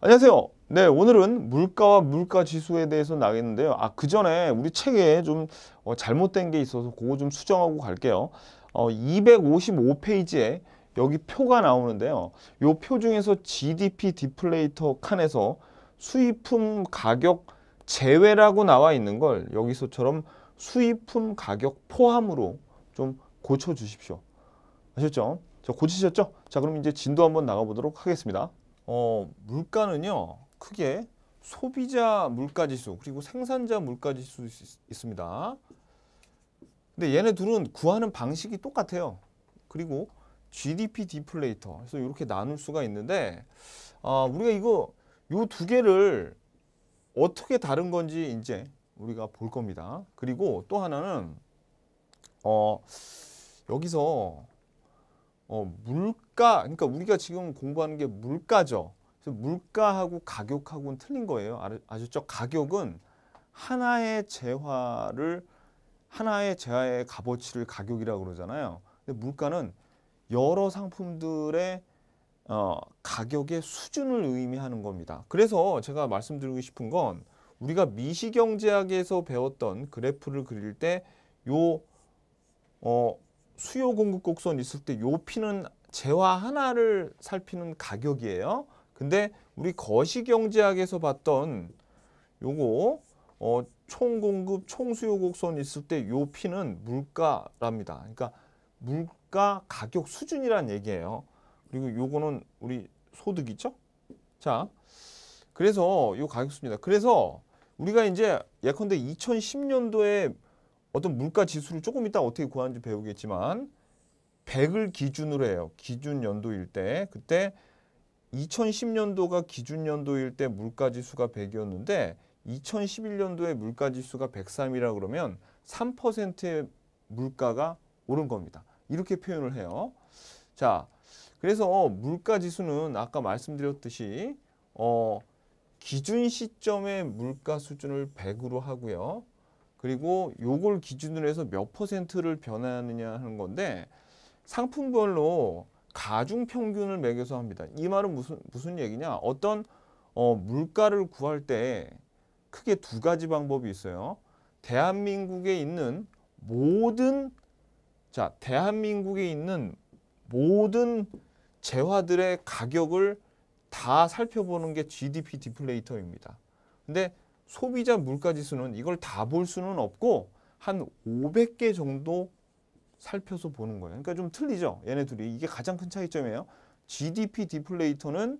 안녕하세요. 네, 오늘은 물가와 물가 지수에 대해서 나겠는데요. 아, 그 전에 우리 책에 좀 어, 잘못된 게 있어서 그거 좀 수정하고 갈게요. 어, 255페이지에 여기 표가 나오는데요. 요 표 중에서 GDP 디플레이터 칸에서 수입품 가격 제외라고 나와 있는 걸 여기서처럼 수입품 가격 포함으로 좀 고쳐 주십시오. 아셨죠? 저 고치셨죠? 자, 그럼 이제 진도 한번 나가보도록 하겠습니다. 어, 물가는요. 크게 소비자 물가지수 그리고 생산자 물가지수 있습니다. 근데 얘네 둘은 구하는 방식이 똑같아요. 그리고 GDP 디플레이터 그래서 이렇게 나눌 수가 있는데 아, 우리가 이거 요 두 개를 어떻게 다른 건지 이제 우리가 볼 겁니다. 그리고 또 하나는 어 여기서 어, 물가 그러니까 우리가 지금 공부하는 게 물가죠. 그래서 물가하고 가격하고는 틀린 거예요. 아셨죠? 가격은 하나의 재화를 하나의 재화의 값어치를 가격이라고 그러잖아요. 근데 물가는 여러 상품들의 어, 가격의 수준을 의미하는 겁니다. 그래서 제가 말씀드리고 싶은 건 우리가 미시경제학에서 배웠던 그래프를 그릴 때 요 어, 수요 공급 곡선 있을 때요 피는 재화 하나를 살피는 가격이에요. 근데 우리 거시경제학에서 봤던 요거 어, 총 공급 총 수요 곡선 있을 때요 피는 물가랍니다. 그러니까 물가 가격 수준이란 얘기예요. 그리고 요거는 우리 소득이죠. 자, 그래서 요 가격 수준이다. 그래서 우리가 이제 예컨대 2010년도에 어떤 물가 지수를 조금 이따 어떻게 구하는지 배우겠지만 100을 기준으로 해요. 기준 연도일 때 그때 2010년도가 기준 연도일 때 물가 지수가 100이었는데 2011년도에 물가 지수가 103이라 그러면 3%의 물가가 오른 겁니다. 이렇게 표현을 해요. 자, 그래서 어, 물가 지수는 아까 말씀드렸듯이 어 기준 시점의 물가 수준을 100으로 하고요. 그리고 요걸 기준으로 해서 몇 퍼센트를 변하느냐 화 하는 건데 상품별로 가중 평균을 매겨서 합니다. 이 말은 무슨 무슨 얘기냐? 어떤 어, 물가를 구할 때 크게 두 가지 방법이 있어요. 대한민국에 있는 모든 자, 대한민국에 있는 모든 재화들의 가격을 다 살펴보는 게 GDP 디플레이터입니다. 근데 소비자 물가지수는 이걸 다 볼 수는 없고 한 500개 정도 살펴서 보는 거예요. 그러니까 좀 틀리죠. 얘네 둘이. 이게 가장 큰 차이점이에요. GDP 디플레이터는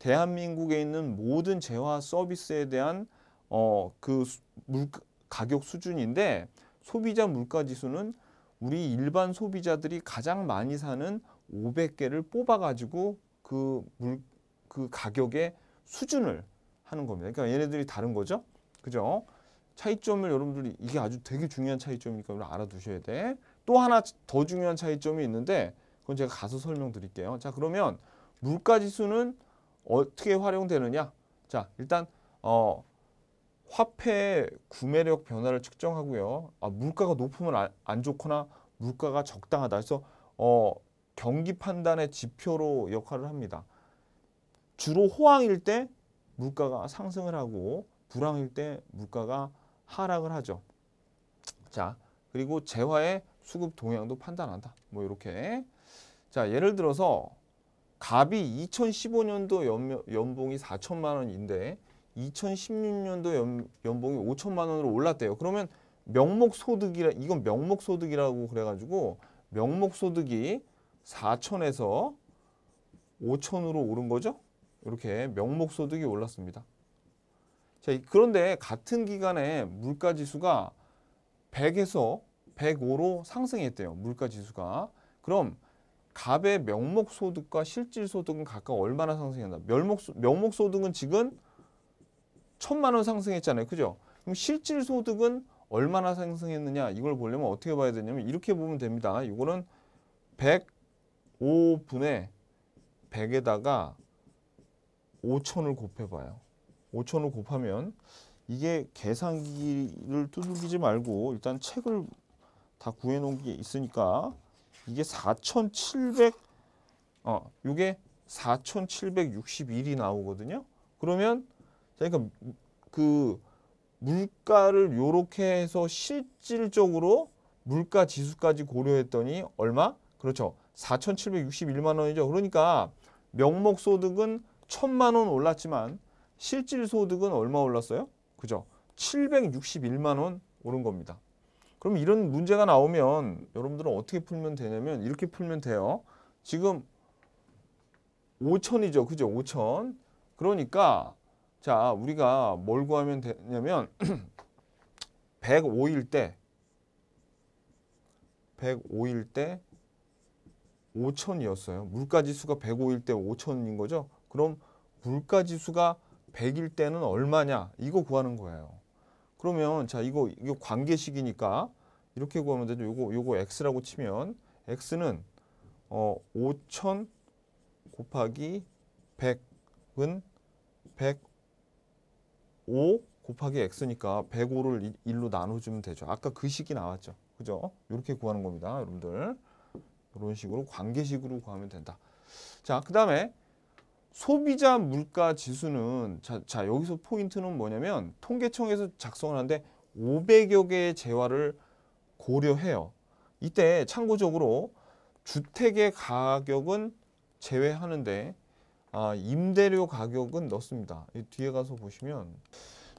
대한민국에 있는 모든 재화 서비스에 대한 어, 그 물가, 가격 수준인데 소비자 물가지수는 우리 일반 소비자들이 가장 많이 사는 500개를 뽑아가지고 그, 물, 그 가격의 수준을 하는 겁니다. 그러니까 얘네들이 다른 거죠. 그죠? 차이점을 여러분들이 이게 아주 되게 중요한 차이점이니까 여러 알아두셔야 돼. 또 하나 더 중요한 차이점이 있는데 그건 제가 가서 설명드릴게요. 자 그러면 물가지수는 어떻게 활용되느냐? 자 일단 어 화폐 구매력 변화를 측정하고요. 아 물가가 높으면 안, 아, 안 좋거나 물가가 적당하다. 그래서 어 경기 판단의 지표로 역할을 합니다. 주로 호황일 때 물가가 상승을 하고 불황일 때 물가가 하락을 하죠. 자, 그리고 재화의 수급 동향도 판단한다. 뭐 이렇게. 자, 예를 들어서 갑이 2015년도 연, 봉이 4천만 원인데 2016년도 연, 연봉이 5천만 원으로 올랐대요. 그러면 명목 소득이라 이건 명목 소득이라고 그래 가지고 명목 소득이 4천에서 5천으로 오른 거죠? 이렇게 명목 소득이 올랐습니다. 자, 그런데 같은 기간에 물가 지수가 100에서 105로 상승했대요. 물가 지수가. 그럼 갑의 명목 소득과 실질 소득은 각각 얼마나 상승했나? 명목 명목 소득은 지금 1 천만 원 상승했잖아요. 그죠? 그럼 실질 소득은 얼마나 상승했느냐? 이걸 보려면 어떻게 봐야 되냐면 이렇게 보면 됩니다. 이거는 105분의 100에다가 5천을 곱해 봐요. 5천을 곱하면 이게 계산기를 두들기지 말고 일단 책을 다 구해 놓은 게 있으니까 이게 4,700 어, 이게 4,761이 나오거든요. 그러면 그러니까 그 물가를 요렇게 해서 실질적으로 물가 지수까지 고려했더니 얼마? 그렇죠. 4,761만 원이죠. 그러니까 명목 소득은 천만 원 올랐지만 실질 소득은 얼마 올랐어요? 그죠? 761만 원 오른 겁니다. 그럼 이런 문제가 나오면 여러분들은 어떻게 풀면 되냐면 이렇게 풀면 돼요. 지금 5천이죠. 그죠? 5천. 그러니까 자 우리가 뭘 구하면 되냐면 105일 때 105일 때 5천이었어요. 물가지수가 105일 때 5천인 거죠. 그럼 물가지수가 100일 때는 얼마냐 이거 구하는 거예요. 그러면 자 이거 이거 관계식이니까 이렇게 구하면 되죠. 요거 요거 x라고 치면 x는 어5000 곱하기 100은 105 곱하기 x니까 105를 1로 나눠주면 되죠. 아까 그 식이 나왔죠. 그죠? 이렇게 구하는 겁니다. 여러분들. 이런 식으로 관계식으로 구하면 된다. 자, 그 다음에 소비자 물가 지수는 자, 자, 여기서 포인트는 뭐냐면 통계청에서 작성을 하는데 500여 개의 재화를 고려해요. 이때 참고적으로 주택의 가격은 제외하는데 아, 임대료 가격은 넣습니다. 뒤에 가서 보시면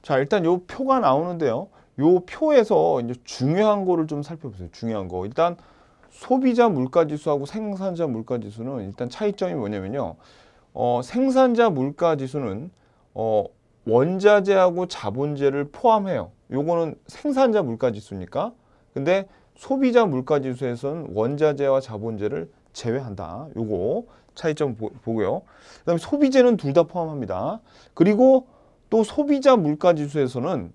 자 일단 요 표가 나오는데요. 요 표에서 이제 중요한 거를 좀 살펴보세요. 중요한 거 일단 소비자 물가지수하고 생산자 물가지수는 일단 차이점이 뭐냐면요. 어, 생산자 물가 지수는 어, 원자재하고 자본재를 포함해요. 요거는 생산자 물가 지수니까. 근데 소비자 물가 지수에서는 원자재와 자본재를 제외한다. 요거 차이점 보, 보고요. 그다음에 소비재는 둘 다 포함합니다. 그리고 또 소비자 물가 지수에서는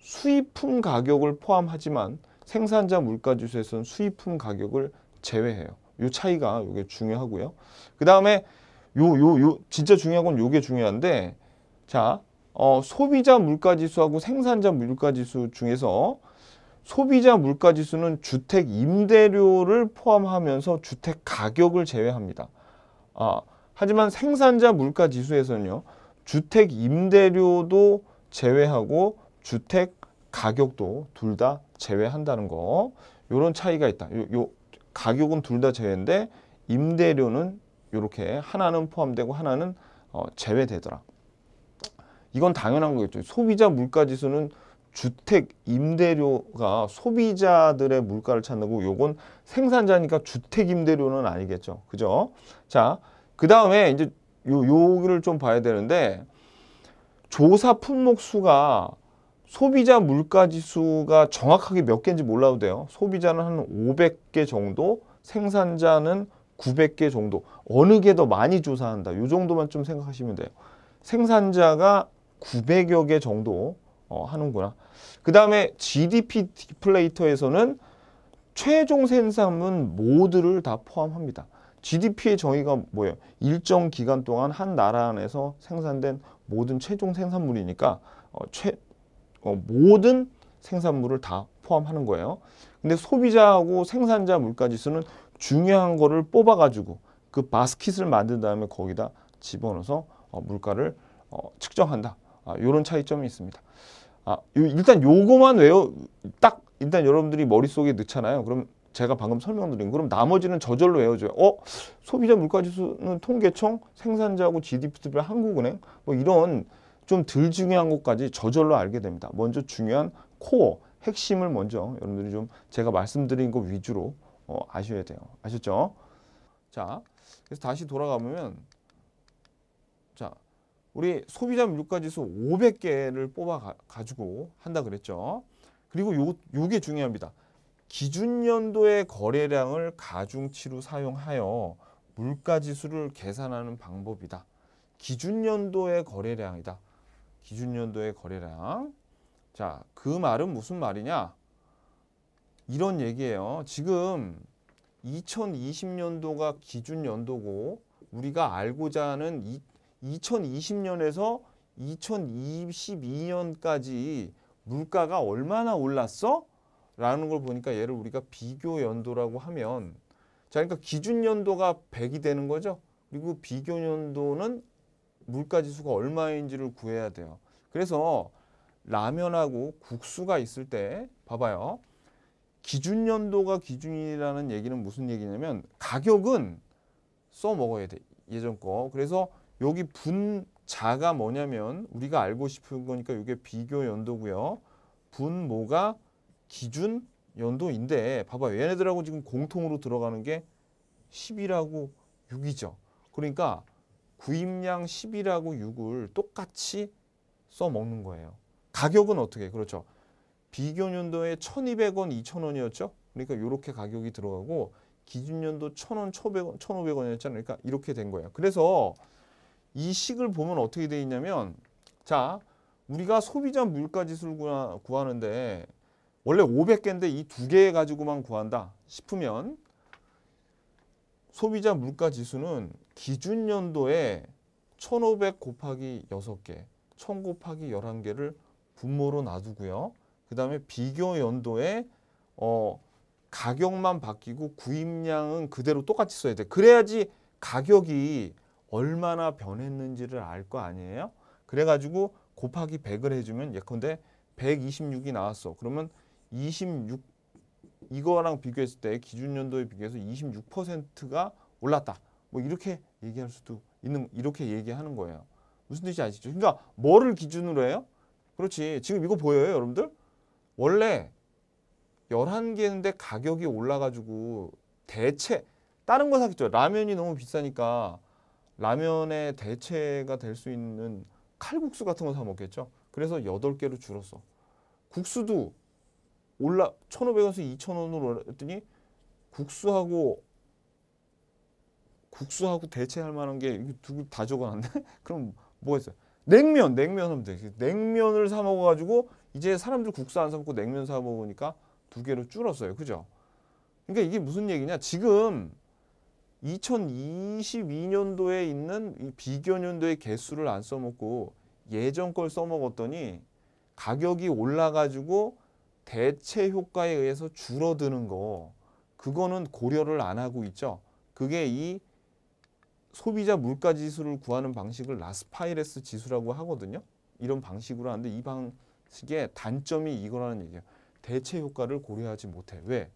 수입품 가격을 포함하지만 생산자 물가 지수에서는 수입품 가격을 제외해요. 요 차이가 요게 중요하고요. 그다음에 요, 요, 요, 진짜 중요한 건 요게 중요한데, 자, 어, 소비자 물가지수하고 생산자 물가지수 중에서 소비자 물가지수는 주택 임대료를 포함하면서 주택 가격을 제외합니다. 아, 하지만 생산자 물가지수에서는요, 주택 임대료도 제외하고 주택 가격도 둘 다 제외한다는 거. 이런 차이가 있다. 요, 요 가격은 둘 다 제외인데 임대료는 이렇게 하나는 포함되고 하나는 어, 제외되더라. 이건 당연한 거겠죠. 소비자 물가지수는 주택 임대료가 소비자들의 물가를 찾는 거고 요건 생산자니까 주택 임대료는 아니겠죠. 그죠? 자, 그다음에 이제 요 요기를 좀 봐야 되는데 조사 품목 수가 소비자 물가 지수가 정확하게 몇 개인지 몰라도 돼요. 소비자는 한 500개 정도, 생산자는 900개 정도 어느 게 더 많이 조사한다 이 정도만 좀 생각하시면 돼요 생산자가 900여 개 정도 어, 하는구나 그 다음에 GDP 디플레이터에서는 최종 생산은 모두를 다 포함합니다 GDP의 정의가 뭐예요? 일정 기간 동안 한 나라 안에서 생산된 모든 최종 생산물이니까 어, 최, 어, 모든 생산물을 다 포함하는 거예요. 근데 소비자하고 생산자 물가지수는 중요한 거를 뽑아가지고 그 바스킷을 만든 다음에 거기다 집어넣어서 어, 물가를 어, 측정한다. 아, 이런 차이점이 있습니다. 아, 요, 일단 요거만 외워 딱 일단 여러분들이 머릿속에 넣잖아요. 그럼 제가 방금 설명드린 그럼 나머지는 저절로 외워줘요. 어? 소비자 물가지수는 통계청, 생산자하고 GDP별 한국은행 뭐 이런 좀 덜 중요한 것까지 저절로 알게 됩니다. 먼저 중요한 코어, 핵심을 먼저 여러분들이 좀 제가 말씀드린 거 위주로 어, 아셔야 돼요. 아셨죠? 자, 그래서 다시 돌아가면 자, 우리 소비자 물가지수 500개를 뽑아 가, 지고 한다 그랬죠. 그리고 요 요게 중요합니다. 기준 연도의 거래량을 가중치로 사용하여 물가지수를 계산하는 방법이다. 기준 연도의 거래량이다. 기준 연도의 거래량. 자, 그 말은 무슨 말이냐? 이런 얘기예요. 지금 2020년도가 기준 연도고 우리가 알고자 하는 이, 2020년에서 2022년까지 물가가 얼마나 올랐어? 라는 걸 보니까 얘를 우리가 비교 연도라고 하면 자 그러니까 기준 연도가 100이 되는 거죠. 그리고 비교 연도는 물가 지수가 얼마인지를 구해야 돼요. 그래서 라면하고 국수가 있을 때 봐봐요. 기준 연도가 기준이라는 얘기는 무슨 얘기냐면 가격은 써 먹어야 돼. 예전 거. 그래서 여기 분자가 뭐냐면 우리가 알고 싶은 거니까 이게 비교 연도고요. 분모가 기준 연도인데 봐봐 얘네들하고 지금 공통으로 들어가는 게 10이라고 6이죠. 그러니까 구입량 10이라고 6을 똑같이 써먹는 거예요. 가격은 어떻게 그렇죠. 비교년도에 1200원, 2000원이었죠. 그러니까 이렇게 가격이 들어가고 기준년도 1000원, 1500원이었잖아요. 그러니까 이렇게 된 거예요. 그래서 이 식을 보면 어떻게 되어 있냐면 자, 우리가 소비자 물가지수를 구하는데 원래 500개인데 이 두 개 가지고만 구한다 싶으면 소비자 물가지수는 기준년도에 1500 곱하기 6개, 1000 곱하기 11개를 분모로 놔두고요. 그 다음에 비교 연도에 어, 가격만 바뀌고 구입량은 그대로 똑같이 써야 돼. 그래야지 가격이 얼마나 변했는지를 알 거 아니에요? 그래가지고 곱하기 100을 해주면 예컨대 126이 나왔어. 그러면 26 이거랑 비교했을 때 기준 연도에 비교해서 26%가 올랐다. 뭐 이렇게 얘기할 수도 있는 이렇게 얘기하는 거예요. 무슨 뜻인지 아시죠? 그러니까 뭐를 기준으로 해요? 그렇지. 지금 이거 보여요, 여러분들? 원래 11개인데 가격이 올라가지고 대체 다른 거 사겠죠. 라면이 너무 비싸니까 라면의 대체가 될 수 있는 칼국수 같은 거 사 먹겠죠. 그래서 8개로 줄었어. 국수도 올라 1,500원에서 2,000원으로 했더니 국수하고 국수하고 대체할 만한 게두개 다 적어놨네. 그럼 뭐가 있어요? 냉면, 냉면 하면 돼. 냉면을 사 먹어가지고 이제 사람들 국수 안사 먹고 냉면 사 먹으니까 두 개로 줄었어요. 그죠? 그러니까 이게 무슨 얘기냐? 지금 2022년도에 있는 이 비교년도의 개수를 안 써먹고 예전 걸 써먹었더니 가격이 올라가지고 대체 효과에 의해서 줄어드는 거 그거는 고려를 안 하고 있죠. 그게 이 소비자 물가 지수를 구하는 방식을 라스파이레스 지수라고 하거든요. 이런 방식으로 하는데 이방 이게 단점이 이거라는 얘기예요. 대체 효과를 고려하지 못해. 왜?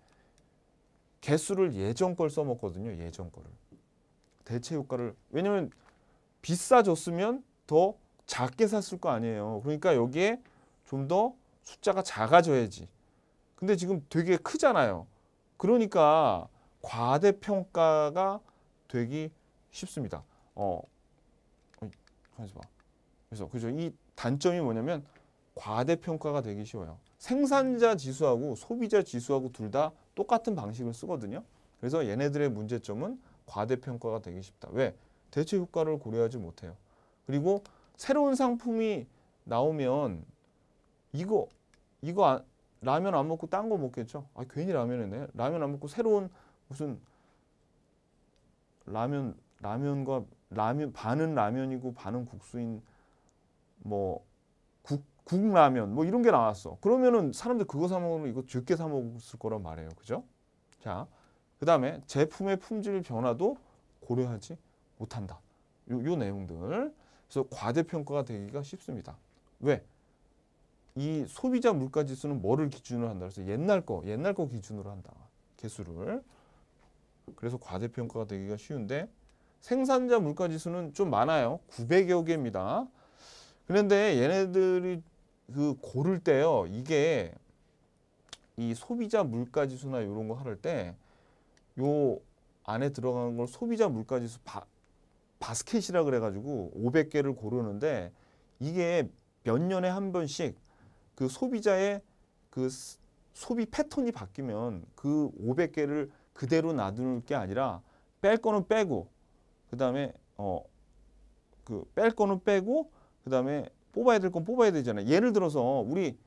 개수를 예전 걸 써먹거든요. 예전 거를. 대체 효과를. 왜냐면 비싸졌으면 더 작게 샀을 거 아니에요. 그러니까 여기에 좀 더 숫자가 작아져야지. 근데 지금 되게 크잖아요. 그러니까 과대평가가 되기 쉽습니다. 어, 하지 마. 그래서 그죠? 이 단점이 뭐냐면 과대평가가 되기 쉬워요. 생산자 지수하고 소비자 지수하고 둘 다 똑같은 방식을 쓰거든요. 그래서 얘네들의 문제점은 과대평가가 되기 쉽다. 왜? 대체 효과를 고려하지 못해요. 그리고 새로운 상품이 나오면 이거 이거 안, 아, 라면 안 먹고 딴 거 먹겠죠. 아 괜히 라면이네. 라면 안 먹고 새로운 무슨 라면 라면과 라면 반은 라면이고 반은 국수인 뭐 국라면 뭐 이런 게 나왔어. 그러면은 사람들 그거 사 먹으면 이거 적게 사 먹었을 거란 말이에요. 그죠? 자, 그 다음에 제품의 품질 변화도 고려하지 못한다. 요, 요 내용들. 그래서 과대평가가 되기가 쉽습니다. 왜? 이 소비자 물가 지수는 뭐를 기준으로 한다? 그래서 옛날 거, 옛날 거 기준으로 한다. 개수를. 그래서 과대평가가 되기가 쉬운데 생산자 물가 지수는 좀 많아요. 900여 개입니다. 그런데 얘네들이 그 고를 때요. 이게 이 소비자 물가 지수나 이런 거 하를 때요 안에 들어가는 걸 소비자 물가 지수 바, 바스켓이라 그래 가지고 500개를 고르는데 이게 몇 년에 한 번씩 그 소비자의 그 소비 패턴이 바뀌면 그 500개를 그대로 놔둘 게 아니라 뺄 거는 빼고 그다음에 어 그 뺄 거는 빼고 그다음에 뽑아야 될 건 뽑아야 되잖아요. 예를 들어서 우리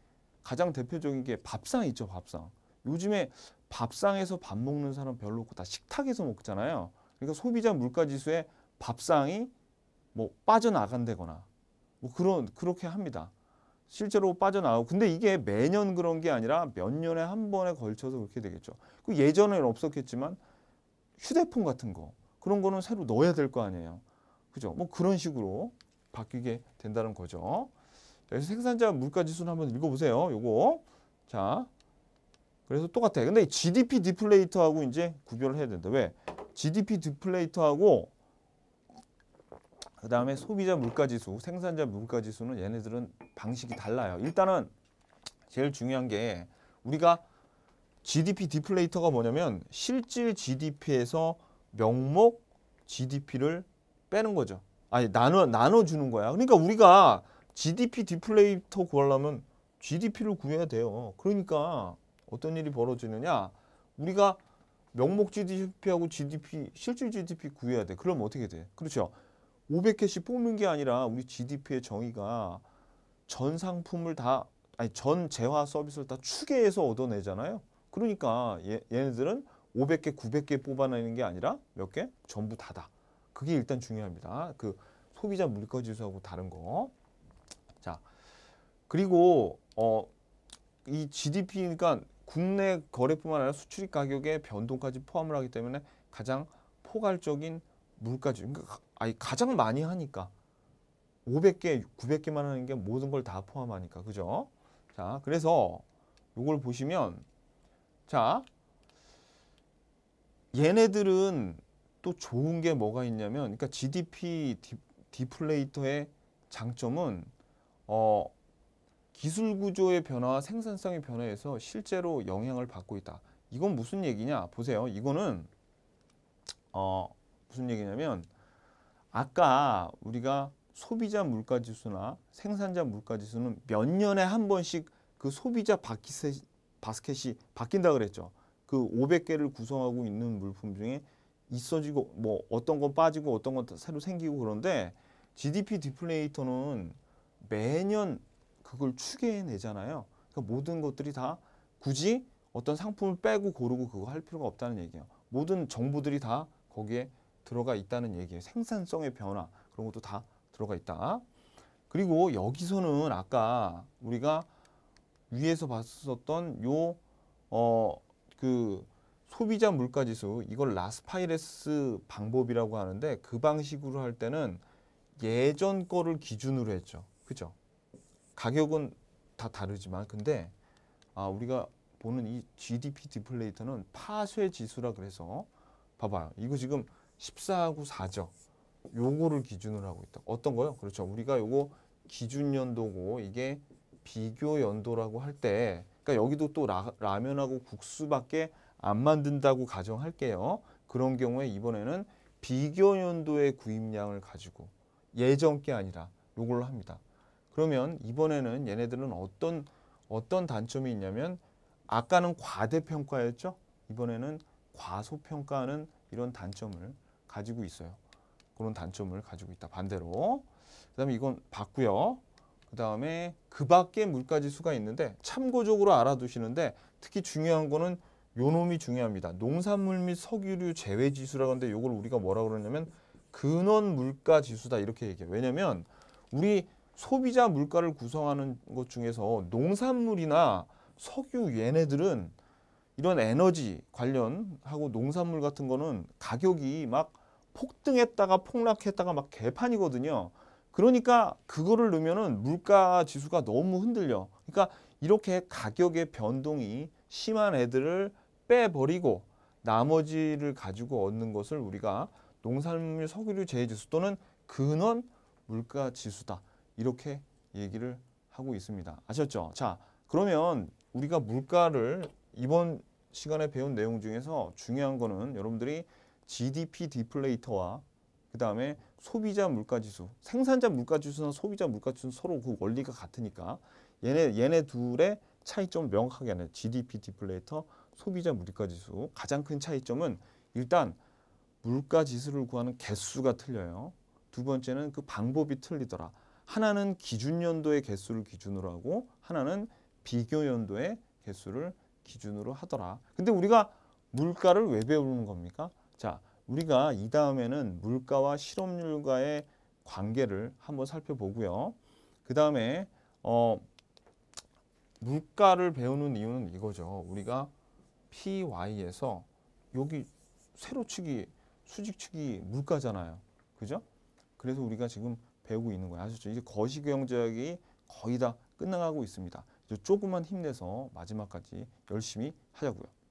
가장 대표적인 게 밥상 있죠, 밥상. 요즘에 밥상에서 밥 먹는 사람 별로 없고 다 식탁에서 먹잖아요. 그러니까 소비자 물가지수에 밥상이 뭐 빠져나간다거나 뭐 그런 그렇게 합니다. 실제로 빠져나오고 근데 이게 매년 그런 게 아니라 몇 년에 한 번에 걸쳐서 그렇게 되겠죠. 그 예전에는 없었겠지만 휴대폰 같은 거 그런 거는 새로 넣어야 될 거 아니에요. 그죠? 뭐 그런 식으로 바뀌게 된다는 거죠. 그래서 생산자 물가지수는 한번 읽어보세요. 요거. 자, 그래서 똑같아. 근데 GDP 디플레이터하고 이제 구별을 해야 된다. 왜? GDP 디플레이터하고 그 다음에 소비자 물가지수, 생산자 물가지수는 얘네들은 방식이 달라요. 일단은 제일 중요한 게 우리가 GDP 디플레이터가 뭐냐면 실질 GDP에서 명목 GDP를 빼는 거죠. 아니 나눠 나눠 주는 거야. 그러니까 우리가 GDP 디플레이터 구하려면 GDP를 구해야 돼요. 그러니까 어떤 일이 벌어지느냐? 우리가 명목 GDP하고 GDP 실질 GDP 구해야 돼. 그럼 어떻게 돼? 그렇죠. 500개씩 뽑는 게 아니라 우리 GDP의 정의가 전 상품을 다 아니 전 재화 서비스를 다 추계해서 얻어내잖아요. 그러니까 얘, 얘네들은 500개, 900개 뽑아내는 게 아니라 몇 개? 전부 다다. 그게 일단 중요합니다. 그 소비자 물가 지수하고 다른 거. 자, 그리고 어, 이 GDP니까 그러니까 국내 거래뿐만 아니라 수출입 가격의 변동까지 포함을 하기 때문에 가장 포괄적인 물가 지수, 그러니까 아니 가장 많이 하니까 500개, 900개만 하는 게 모든 걸 다 포함하니까 그죠? 자, 그래서 이걸 보시면 자, 얘네들은 또 좋은 게 뭐가 있냐면 그러니까 GDP 디, 플레이터의 장점은 어, 기술 구조의 변화와 생산성의 변화에서 실제로 영향을 받고 있다. 이건 무슨 얘기냐? 보세요. 이거는 어, 무슨 얘기냐면 아까 우리가 소비자 물가 지수나 생산자 물가 지수는 몇 년에 한 번씩 그 소비자 바퀴 바스켓이 바뀐다 그랬죠. 그 500개를 구성하고 있는 물품 중에 있어지고 뭐 어떤 건 빠지고 어떤 건 새로 생기고 그런데 GDP 디플레이터는 매년 그걸 추계해내잖아요. 그러니까 모든 것들이 다 굳이 어떤 상품을 빼고 고르고 그거 할 필요가 없다는 얘기예요. 모든 정보들이 다 거기에 들어가 있다는 얘기예요. 생산성의 변화 그런 것도 다 들어가 있다. 그리고 여기서는 아까 우리가 위에서 봤었던 요어그 소비자 물가지수 이걸 라스파이레스 방법이라고 하는데 그 방식으로 할 때는 예전 거를 기준으로 했죠. 그죠? 가격은 다 다르지만 근데 아 우리가 보는 이 GDP 디플레이터는 파쇄 지수라 그래서 봐봐요. 이거 지금 14하고 4죠. 요거를 기준으로 하고 있다. 어떤 거요? 그렇죠. 우리가 요거 기준 연도고 이게 비교 연도라고 할 때 그러니까 여기도 또 라, 라면하고 국수밖에 안 만든다고 가정할게요. 그런 경우에 이번에는 비교 연도의 구입량을 가지고 예전 게 아니라 요걸로 합니다. 그러면 이번에는 얘네들은 어떤 어떤 단점이 있냐면 아까는 과대평가였죠. 이번에는 과소평가하는 이런 단점을 가지고 있어요. 그런 단점을 가지고 있다. 반대로. 그다음에 이건 봤고요. 그다음에 그 밖에 물가지수가 있는데 참고적으로 알아두시는데 특히 중요한 거는 요 놈이 중요합니다. 농산물 및 석유류 제외 지수라고 하는데 요걸 우리가 뭐라고 그러냐면 근원 물가 지수다 이렇게 얘기해요. 왜냐면 우리 소비자 물가를 구성하는 것 중에서 농산물이나 석유 얘네들은 이런 에너지 관련하고 농산물 같은 거는 가격이 막 폭등했다가 폭락했다가 막 개판이거든요. 그러니까 그거를 넣으면은 물가 지수가 너무 흔들려. 그러니까 이렇게 가격의 변동이 심한 애들을 빼버리고 나머지를 가지고 얻는 것을 우리가 농산물 석유류 재해지수 또는 근원 물가지수다 이렇게 얘기를 하고 있습니다. 아셨죠? 자 그러면 우리가 물가를 이번 시간에 배운 내용 중에서 중요한 거는 여러분들이 GDP 디플레이터와 그 다음에 소비자 물가지수, 생산자 물가지수나 소비자 물가지수는 서로 그 원리가 같으니까 얘네 얘네 둘의 차이점을 명확하게 하는 GDP 디플레이터 소비자 물가지수 가장 큰 차이점은 일단 물가지수를 구하는 개수가 틀려요. 두 번째는 그 방법이 틀리더라. 하나는 기준 연도의 개수를 기준으로 하고 하나는 비교 연도의 개수를 기준으로 하더라. 근데 우리가 물가를 왜 배우는 겁니까? 자, 우리가 이 다음에는 물가와 실업률과의 관계를 한번 살펴보고요. 그 다음에 어, 물가를 배우는 이유는 이거죠. 우리가 PY에서 여기 세로축이 수직축이 물가잖아요. 그죠? 그래서 우리가 지금 배우고 있는 거예요. 아셨죠? 이제 거시경제학이 거의 다 끝나가고 있습니다. 이제 조금만 힘내서 마지막까지 열심히 하자고요.